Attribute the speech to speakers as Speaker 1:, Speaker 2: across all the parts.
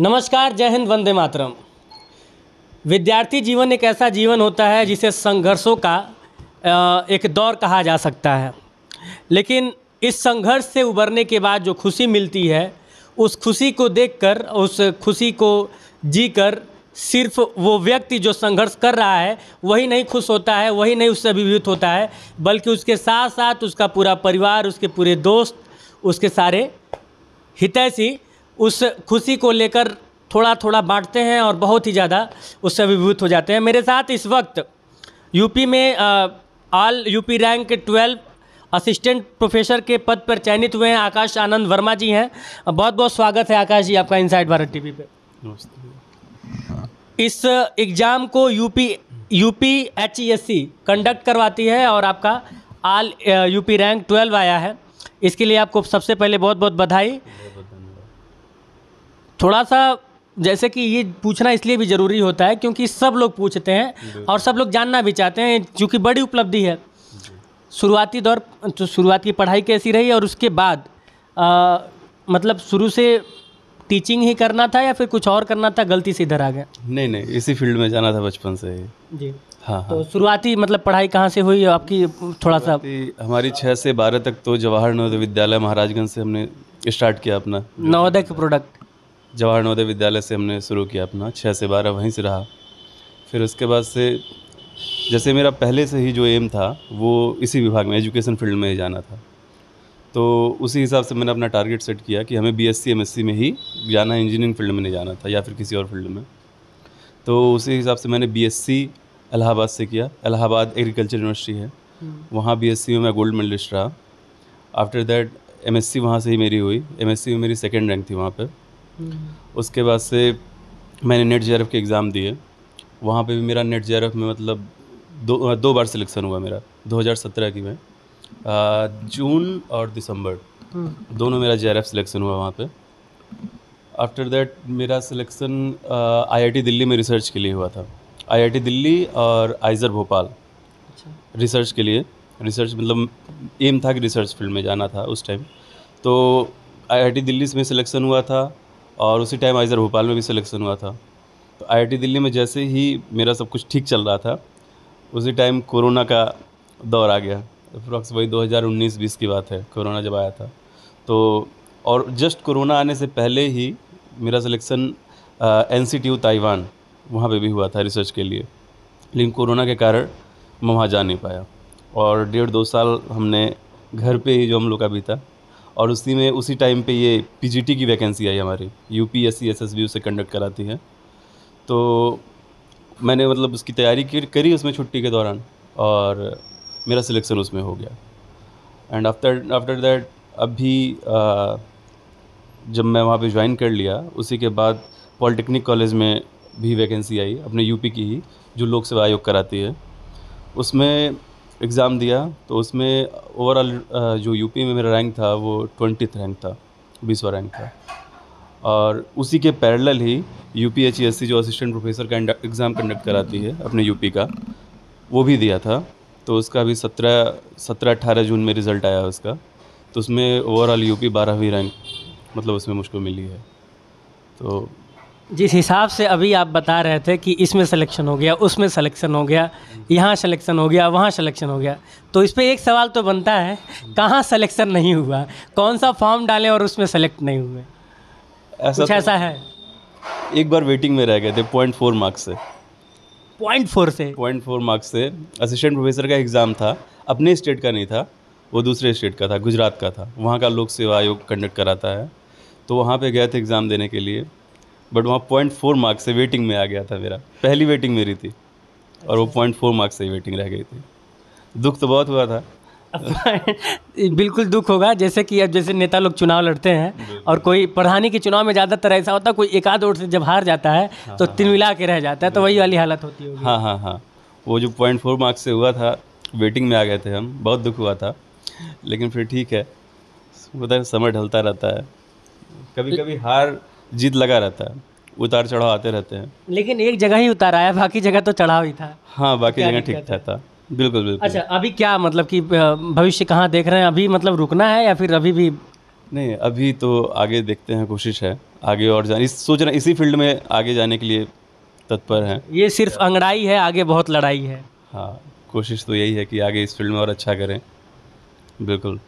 Speaker 1: नमस्कार जय हिंद वंदे मातरम विद्यार्थी जीवन एक ऐसा जीवन होता है जिसे संघर्षों का एक दौर कहा जा सकता है लेकिन इस संघर्ष से उबरने के बाद जो खुशी मिलती है उस खुशी को देखकर उस खुशी को जीकर सिर्फ वो व्यक्ति जो संघर्ष कर रहा है वही नहीं खुश होता है वही नहीं उससे अभिभूत होता है बल्कि उसके साथ साथ उसका पूरा परिवार उसके पूरे दोस्त उसके सारे हितैषी उस खुशी को लेकर थोड़ा थोड़ा बांटते हैं और बहुत ही ज़्यादा उससे अभिभूत हो जाते हैं मेरे साथ इस वक्त यूपी में all UP rank twelve assistant professor के पद पर चयनित हुए हैं आकाश आनंद वर्मा जी हैं बहुत बहुत स्वागत है आकाश जी आपका इनसाइड भारत टीवी पे इस एग्ज़ाम को UP UP H conduct e करवाती है और आपका आल यूपी रैंक ट्वेल्व आया है इसके लिए आपको सबसे पहले बहुत बहुत बधाई थोड़ा सा जैसे कि ये पूछना इसलिए भी ज़रूरी होता है क्योंकि सब लोग पूछते हैं और सब लोग जानना भी चाहते हैं क्योंकि बड़ी उपलब्धि है शुरुआती दौर तो शुरुआत की पढ़ाई कैसी रही और उसके बाद आ, मतलब शुरू से टीचिंग ही करना था या फिर कुछ और करना था गलती से इधर आ गया नहीं नहीं
Speaker 2: इसी फील्ड में जाना था बचपन से ही जी हाँ हाँ
Speaker 1: तो शुरुआती मतलब पढ़ाई कहाँ से हुई आपकी थोड़ा सा
Speaker 2: हमारी छः से बारह तक तो जवाहर नवोदय विद्यालय महाराजगंज से हमने स्टार्ट किया अपना
Speaker 1: नवोदय के प्रोडक्ट
Speaker 2: जवाहर नवोदय विद्यालय से हमने शुरू किया अपना छः से बारह वहीं से रहा फिर उसके बाद से जैसे मेरा पहले से ही जो एम था वो इसी विभाग में एजुकेशन फील्ड में ही जाना था तो उसी हिसाब से मैंने अपना टारगेट सेट किया कि हमें बी एस सी में ही जाना इंजीनियरिंग फील्ड में नहीं जाना था या फिर किसी और फील्ड में तो उसी हिसाब से मैंने बी इलाहाबाद से किया इलाहाबाद एग्रीकल्चर यूनिवर्सिटी है हम्म। वहाँ बी एस सी में मैं गोल्ड मेडलिस्ट रहा after that M S C वहाँ से ही मेरी हुई एम एस सी में मेरी सेकेंड रैंक थी वहाँ पर उसके बाद से मैंने नेट जे के एग्ज़ाम दिए वहाँ पे भी मेरा नेट जे में मतलब दो दो बार सिलेक्शन हुआ मेरा 2017 की में जून और दिसंबर हम्म। दोनों मेरा जे सिलेक्शन हुआ वहाँ पे आफ्टर दैट मेरा सिलेक्शन आईआईटी दिल्ली में रिसर्च के लिए हुआ था आईआईटी दिल्ली और आइज़र भोपाल अच्छा। रिसर्च के लिए रिसर्च मतलब एम था कि रिसर्च फील्ड में जाना था उस टाइम तो आईआईटी दिल्ली मैं सिलेक्शन हुआ था और उसी टाइम आइज़र भोपाल में भी सिलेक्शन हुआ था तो आई दिल्ली में जैसे ही मेरा सब कुछ ठीक चल रहा था उसी टाइम कोरोना का दौर आ गया अप्रॉक्स वही 2019-20 की बात है कोरोना जब आया था तो और जस्ट कोरोना आने से पहले ही मेरा selection N C T U Taiwan वहाँ पर भी हुआ था रिसर्च के लिए लेकिन कोरोना के कारण मैं वहाँ जा नहीं पाया और डेढ़ दो साल हमने घर पे ही जो हम लोग का बीता और उसी में उसी टाइम पे ये पीजीटी की वैकेंसी आई हमारी U P S C S S B उसे कंडक्ट कराती है तो मैंने मतलब उसकी तैयारी करी उसमें छुट्टी के दौरान और मेरा सिलेक्शन उसमें हो गया एंड आफ्टर आफ्टर दैट अभी आ, जब मैं वहाँ पे ज्वाइन कर लिया उसी के बाद पॉलिटेक्निक कॉलेज में भी वैकेंसी आई अपने यूपी की ही जो लोक सेवा आयोग कराती है उसमें एग्ज़ाम दिया तो उसमें ओवरऑल जो यूपी में मेरा रैंक था वो ट्वेंटी रैंक था बीसवा रैंक था और उसी के पैरेलल ही U P H E S C जो असिस्टेंट प्रोफेसर का एग्ज़ाम कंडक्ट कराती है अपने यूपी का वो भी दिया था तो उसका भी सत्रह सत्रह अट्ठारह जून में रिज़ल्ट आया उसका तो उसमें ओवरऑल यूपी बारहवीं रैंक मतलब उसमें मुझको मिली है तो
Speaker 1: जिस हिसाब से अभी आप बता रहे थे कि इसमें सिलेक्शन हो गया उसमें सिलेक्शन हो गया यहाँ सिलेक्शन हो गया वहाँ सिलेक्शन हो गया तो इस पर एक सवाल तो बनता है कहाँ सिलेक्शन नहीं हुआ कौन सा फॉर्म डालें और उसमें सेलेक्ट नहीं हुए
Speaker 2: ऐसा कुछ तो ऐसा है एक बार वेटिंग में रह गए थे पॉइंट फोर मार्क्स से पॉइंट फोर से पॉइंट फोर मार्क्स से असिस्टेंट प्रोफेसर का एग्ज़ाम था अपने स्टेट का नहीं था वो दूसरे स्टेट का था गुजरात का था वहाँ का लोक सेवा आयोग कंडक्ट कराता है तो वहाँ पे गए थे एग्ज़ाम देने के लिए बट वहाँ पॉइंट फोर मार्क्स से वेटिंग में आ गया था मेरा पहली वेटिंग मेरी थी और वो पॉइंट फोर मार्क्स से ही वेटिंग रह गई थी दुख तो बहुत हुआ था
Speaker 1: बिल्कुल दुख होगा जैसे कि अब जैसे नेता लोग चुनाव लड़ते हैं और कोई प्रधानी के चुनाव में ज़्यादातर ऐसा होता है कोई एक आध वोट से जब हार जाता है हाँ, तो हाँ, हाँ। तिल मिला के रह जाता है तो वही वाली हालत होती है
Speaker 2: हाँ हाँ हाँ वो जो पॉइंट फोर मार्क्स से हुआ था वेटिंग में आ गए थे हम बहुत दुख हुआ था लेकिन फिर ठीक है पता समय ढलता रहता है कभी कभी हार जीत लगा रहता है उतार चढ़ाव आते रहते हैं
Speaker 1: लेकिन एक जगह ही उतार आया बाकी जगह तो चढ़ाव ही था
Speaker 2: हाँ बाकी जगह ठीक ठाक था बिल्कुल बिल्कुल अच्छा
Speaker 1: अभी क्या मतलब कि भविष्य कहाँ देख रहे हैं अभी मतलब रुकना है या फिर अभी भी नहीं अभी तो
Speaker 2: आगे देखते हैं कोशिश है आगे और जाने सोच रहे इसी फील्ड में आगे जाने के लिए तत्पर हैं
Speaker 1: ये सिर्फ अंगड़ाई है आगे बहुत लड़ाई है
Speaker 2: हाँ कोशिश तो यही है कि आगे इस फील्ड में और अच्छा करें बिल्कुल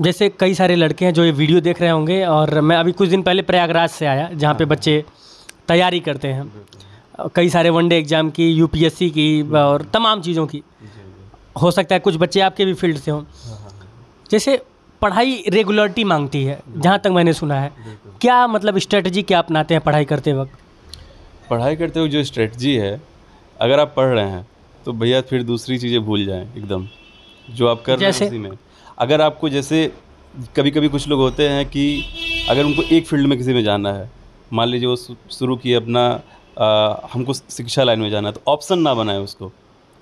Speaker 1: जैसे कई सारे लड़के हैं जो ये वीडियो देख रहे होंगे और मैं अभी कुछ दिन पहले प्रयागराज से आया जहाँ पे हाँ। बच्चे तैयारी करते हैं कई सारे वनडे एग्ज़ाम की यूपीएससी की और तमाम चीज़ों की हो सकता है कुछ बच्चे आपके भी फील्ड से हों हाँ, हाँ। जैसे पढ़ाई रेगुलरिटी मांगती है जहाँ तक मैंने सुना है क्या मतलब स्ट्रेटजी क्या अपनाते हैं पढ़ाई करते वक्त
Speaker 2: पढ़ाई करते वक्त जो स्ट्रेटजी है अगर आप पढ़ रहे हैं तो भैया फिर दूसरी चीज़ें भूल जाएँ एकदम जो आप कर रहे हैं उसी में अगर आपको जैसे कभी कभी कुछ लोग होते हैं कि अगर उनको एक फील्ड में किसी में जाना है मान लीजिए वो शुरू किए अपना आ, हमको शिक्षा लाइन में जाना है तो ऑप्शन ना बनाए उसको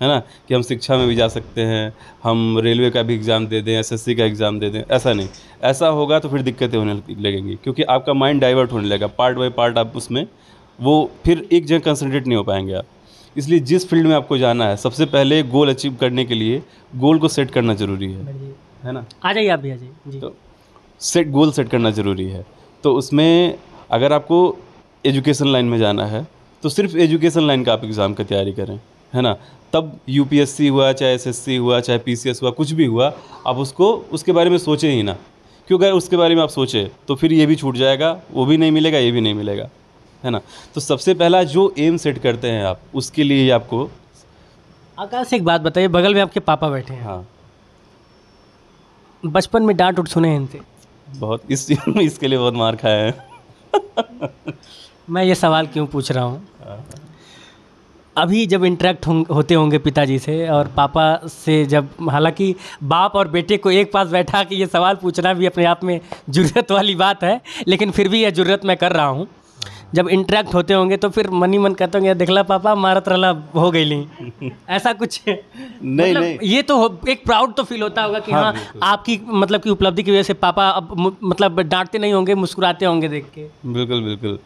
Speaker 2: है ना कि हम शिक्षा में भी जा सकते हैं हम रेलवे का भी एग्ज़ाम दे दें एसएससी का एग्ज़ाम दे दें ऐसा नहीं ऐसा होगा तो फिर दिक्कतें होने लगेंगी क्योंकि आपका माइंड डाइवर्ट होने लगेगा पार्ट बाई पार्ट आप उसमें वो फिर एक जगह कंसनट्रेट नहीं हो पाएंगे आप इसलिए जिस फील्ड में आपको जाना है सबसे पहले गोल अचीव करने के लिए गोल को सेट करना ज़रूरी है
Speaker 1: है ना आ जाइए आप भी आ जाइए तो
Speaker 2: सेट गोल सेट करना ज़रूरी है तो उसमें अगर आपको एजुकेशन लाइन में जाना है तो सिर्फ एजुकेशन लाइन का आप एग्ज़ाम की तैयारी करें है ना तब यू हुआ चाहे एस हुआ चाहे पी हुआ कुछ भी हुआ आप उसको उसके बारे में सोचें ही ना क्यों अगर उसके बारे में आप सोचें तो फिर ये भी छूट जाएगा वो भी नहीं मिलेगा ये भी नहीं मिलेगा है ना तो सबसे पहला जो एम सेट करते हैं आप उसके लिए आपको
Speaker 1: आकाश एक बात बताइए बगल में आपके पापा बैठे हैं हाँ बचपन में डांट उठ सुने हैं इनसे
Speaker 2: बहुत इस इसके लिए बहुत मार खाया है
Speaker 1: मैं ये सवाल क्यों पूछ रहा हूँ अभी जब इंटरेक्ट हों, होते होंगे पिताजी से और पापा से जब हालांकि बाप और बेटे को एक पास बैठा के ये सवाल पूछना भी अपने आप में ज़रूरत वाली बात है लेकिन फिर भी यह ज़रूरत मैं कर रहा हूँ जब इंटरेक्ट होते होंगे तो फिर मनी मन कहते होंगे दिखला पापा मारत रला हो गई ली ऐसा कुछ नहीं मतलब नहीं ये तो एक प्राउड तो फील होता होगा कि हाँ, हाँ आपकी मतलब की उपलब्धि की वजह से पापा अब मतलब डांटते नहीं होंगे मुस्कुराते होंगे देख के
Speaker 2: बिल्कुल बिल्कुल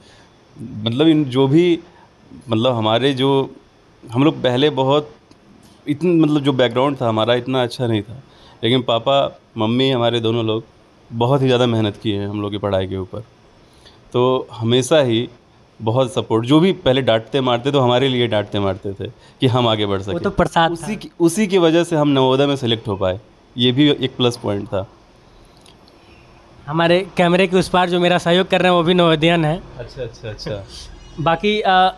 Speaker 2: मतलब इन जो भी मतलब हमारे जो हम लोग पहले बहुत इतन मतलब जो बैकग्राउंड था हमारा इतना अच्छा नहीं था लेकिन पापा मम्मी हमारे दोनों लोग बहुत ही ज़्यादा मेहनत किए हैं हम लोग की पढ़ाई के ऊपर तो हमेशा ही बहुत सपोर्ट जो भी पहले डांटते मारते तो हमारे लिए डांटते मारते थे कि हम आगे बढ़ सकते तो
Speaker 1: प्रसाद उसी की
Speaker 2: उसी की वजह से हम नवोदय में सेलेक्ट हो पाए ये भी एक प्लस पॉइंट था
Speaker 1: हमारे कैमरे के उस पार जो मेरा सहयोग कर रहे हैं वो भी नवोदयन है अच्छा अच्छा अच्छा बाकी आ,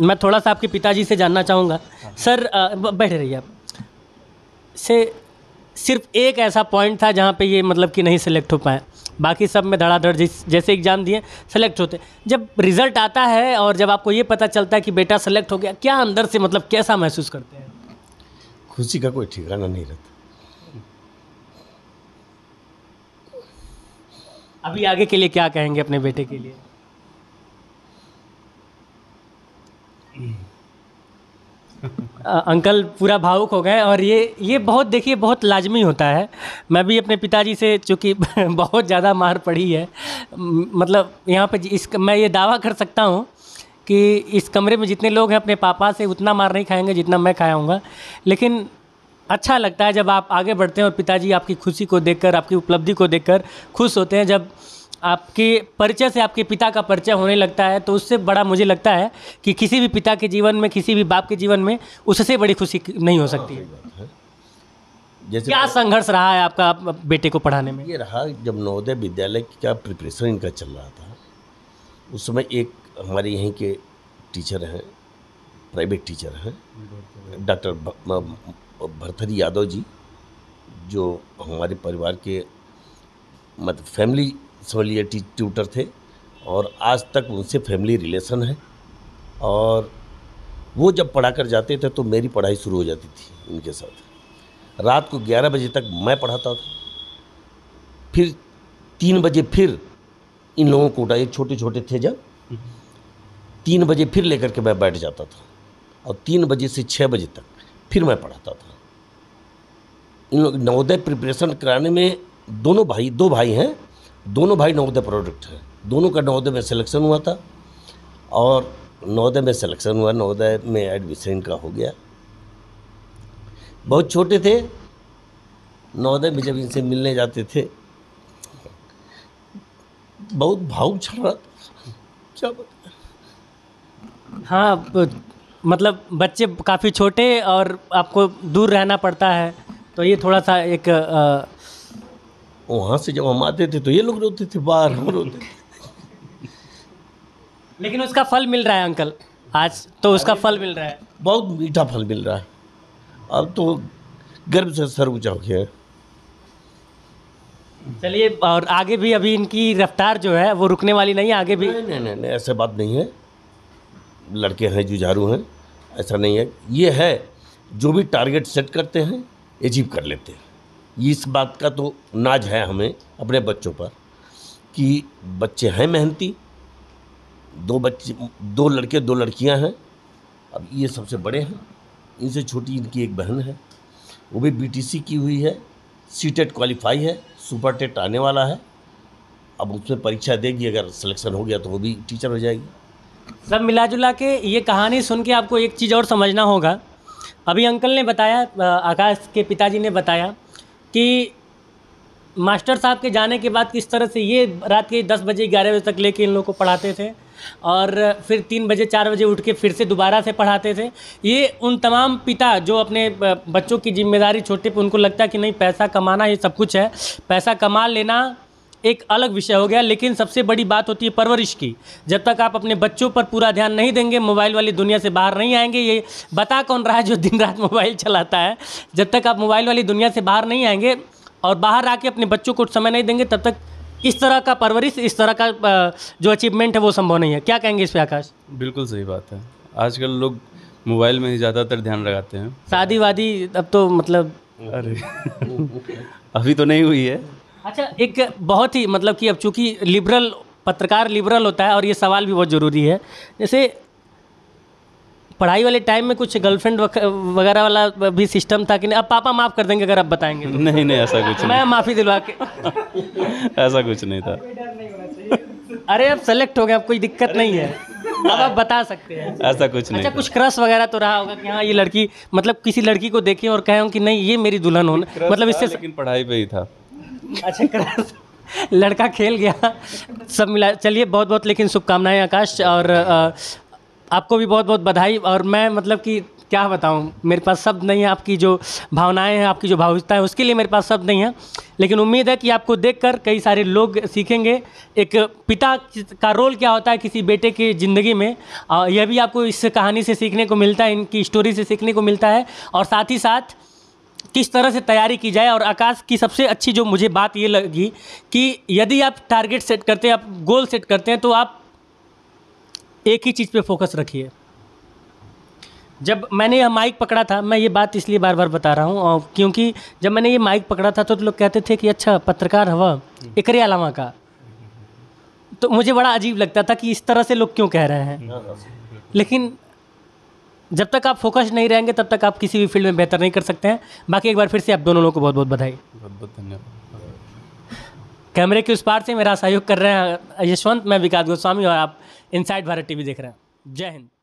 Speaker 1: मैं थोड़ा सा आपके पिताजी से जानना चाहूँगा हाँ, हाँ। सर बैठे रहिए आप से सिर्फ एक ऐसा पॉइंट था जहाँ पे ये मतलब कि नहीं सिलेक्ट हो पाए बाकी सब में धड़ाधड़ जैसे एग्ज़ाम दिए सेलेक्ट होते जब रिज़ल्ट आता है और जब आपको ये पता चलता है कि बेटा सेलेक्ट हो गया क्या अंदर से मतलब कैसा महसूस करते हैं
Speaker 3: खुशी का कोई ठिकाना नहीं रहता
Speaker 1: अभी आगे के लिए क्या कहेंगे अपने बेटे के लिए हम्म। अंकल पूरा भावुक हो गए और ये ये बहुत देखिए बहुत लाजमी होता है मैं भी अपने पिताजी से चूँकि बहुत ज़्यादा मार पड़ी है मतलब यहाँ पे इस मैं ये दावा कर सकता हूँ कि इस कमरे में जितने लोग हैं अपने पापा से उतना मार नहीं खाएंगे जितना मैं खाया लेकिन अच्छा लगता है जब आप आगे बढ़ते हैं और पिताजी आपकी खुशी को देखकर आपकी उपलब्धि को देखकर खुश होते हैं जब आपके परिचय से आपके पिता का परिचय होने लगता है तो उससे बड़ा मुझे लगता है कि किसी भी पिता के जीवन में किसी भी बाप के जीवन में उससे बड़ी खुशी नहीं हो सकती है हाँ, जैसे क्या संघर्ष रहा है आपका बेटे को पढ़ाने में
Speaker 3: ये रहा जब नवोदय विद्यालय का प्रिपरेशन इनका चल रहा था उस समय एक हमारे यहीं के टीचर हैं प्राइवेट टीचर हैं डॉक्टर भरथरी यादव जी जो हमारे परिवार के मतलब फैमिली समझ ट्यूटर थे और आज तक उनसे फैमिली रिलेशन है और वो जब पढ़ा कर जाते थे तो मेरी पढ़ाई शुरू हो जाती थी उनके साथ रात को 11 बजे तक मैं पढ़ाता था फिर तीन बजे फिर इन लोगों को उठा ये छोटे छोटे थे जब तीन बजे फिर लेकर के मैं बैठ जाता था और तीन बजे से छः बजे तक फिर मैं पढ़ाता था इन लोग नवोदय प्रिपरेशन कराने में दोनों भाई दो भाई हैं दोनों भाई नवोदय प्रोडक्ट हैं दोनों का नवोदय में सिलेक्शन हुआ था और नवोदय में सिलेक्शन हुआ नवोदय में एडमिशन का हो गया बहुत छोटे थे नवोदय में जब इनसे मिलने जाते थे
Speaker 1: बहुत भावुक चल रहा था हाँ मतलब बच्चे काफ़ी छोटे और आपको दूर रहना पड़ता है तो ये थोड़ा सा एक आ, वहाँ से जब हम आते थे तो ये लोग रोते थे बाहर हम रोते थे लेकिन उसका फल मिल रहा है अंकल आज तो उसका फल मिल रहा है बहुत मीठा फल मिल रहा है अब तो गर्व से सर ऊँचा हो गया है चलिए और आगे भी अभी इनकी रफ्तार जो है वो रुकने वाली नहीं आगे भी नहीं नहीं नहीं ऐसे बात नहीं है
Speaker 3: लड़के हैं जुझारू हैं ऐसा नहीं है ये है जो भी टारगेट सेट करते हैं अचीव कर लेते हैं इस बात का तो नाज है हमें अपने बच्चों पर कि बच्चे हैं मेहनती दो बच्चे दो लड़के दो लड़कियां हैं अब ये सबसे बड़े हैं इनसे छोटी इनकी एक बहन है वो भी बीटीसी की हुई है सी टेट क्वालिफाई है सुपर टेट e आने वाला है अब उसमें परीक्षा देगी अगर सिलेक्शन हो गया तो वो भी टीचर हो जाएगी
Speaker 1: सब मिला जुला के ये कहानी सुन के आपको एक चीज़ और समझना होगा अभी अंकल ने बताया आकाश के पिताजी ने बताया कि मास्टर साहब के जाने के बाद किस तरह से ये रात के दस बजे ग्यारह बजे तक लेके इन लोग को पढ़ाते थे और फिर तीन बजे चार बजे उठ के फिर से दोबारा से पढ़ाते थे ये उन तमाम पिता जो अपने बच्चों की जिम्मेदारी छोटे पे उनको लगता है कि नहीं पैसा कमाना ये सब कुछ है पैसा कमा लेना एक अलग विषय हो गया लेकिन सबसे बड़ी बात होती है परवरिश की जब तक आप अपने बच्चों पर पूरा ध्यान नहीं देंगे मोबाइल वाली दुनिया से बाहर नहीं आएंगे ये बता कौन रहा है जो दिन रात मोबाइल चलाता है जब तक आप मोबाइल वाली दुनिया से बाहर नहीं आएंगे और बाहर आके अपने बच्चों को समय नहीं देंगे तब तक इस तरह का परवरिश इस तरह का जो अचीवमेंट है वो संभव नहीं है क्या कहेंगे इस पर आकाश
Speaker 2: बिल्कुल सही बात है आजकल लोग मोबाइल में ही ज़्यादातर ध्यान लगाते हैं
Speaker 1: शादी वादी अब तो मतलब अरे अभी तो नहीं हुई है अच्छा एक बहुत ही मतलब कि अब चूंकि लिबरल पत्रकार लिबरल होता है और ये सवाल भी बहुत ज़रूरी है जैसे पढ़ाई वाले टाइम में कुछ गर्लफ्रेंड वगैरह वाला भी सिस्टम था कि नहीं अब पापा माफ़ कर देंगे अगर आप बताएंगे तो। नहीं
Speaker 2: नहीं ऐसा कुछ मैं माफ़ी दिलवा के ऐसा कुछ नहीं था
Speaker 1: अरे अब सेलेक्ट हो गए अब कोई दिक्कत नहीं है अब आप बता सकते हैं ऐसा कुछ नहीं अच्छा कुछ क्रश वगैरह तो रहा होगा कि हाँ ये लड़की मतलब किसी लड़की को देखें और कहें कि नहीं ये मेरी दुल्हन होना मतलब इससे पढ़ाई पे ही था अच्छा क्रॉस लड़का खेल गया सब मिला चलिए बहुत बहुत लेकिन शुभकामनाएं आकाश और आपको भी बहुत बहुत बधाई और मैं मतलब कि क्या बताऊँ मेरे पास शब्द नहीं है आपकी जो भावनाएं हैं आपकी जो भावुकता है उसके लिए मेरे पास शब्द नहीं है लेकिन उम्मीद है कि आपको देखकर कई सारे लोग सीखेंगे एक पिता का रोल क्या होता है किसी बेटे की ज़िंदगी में यह भी आपको इस कहानी से सीखने को मिलता है इनकी स्टोरी से सीखने को मिलता है और साथ ही साथ किस तरह से तैयारी की जाए और आकाश की सबसे अच्छी जो मुझे बात ये लगी कि यदि आप टारगेट सेट करते हैं आप गोल सेट करते हैं तो आप एक ही चीज़ पे फोकस रखिए जब मैंने यह माइक पकड़ा था मैं ये बात इसलिए बार बार बता रहा हूँ क्योंकि जब मैंने ये माइक पकड़ा था तो, तो लोग कहते थे कि अच्छा पत्रकार हवा एक अलावा का तो मुझे बड़ा अजीब लगता था कि इस तरह से लोग क्यों कह रहे हैं हाँ, हाँ। लेकिन जब तक आप फोकस नहीं रहेंगे तब तक आप किसी भी फील्ड में बेहतर नहीं कर सकते हैं बाकी एक बार फिर से आप दोनों लोगों को बहुत बहुत बधाई बहुत बहुत धन्यवाद कैमरे के उस पार से मेरा सहयोग कर रहे हैं यशवंत मैं विकास गोस्वामी और आप इनसाइड भारत टीवी देख रहे हैं जय हिंद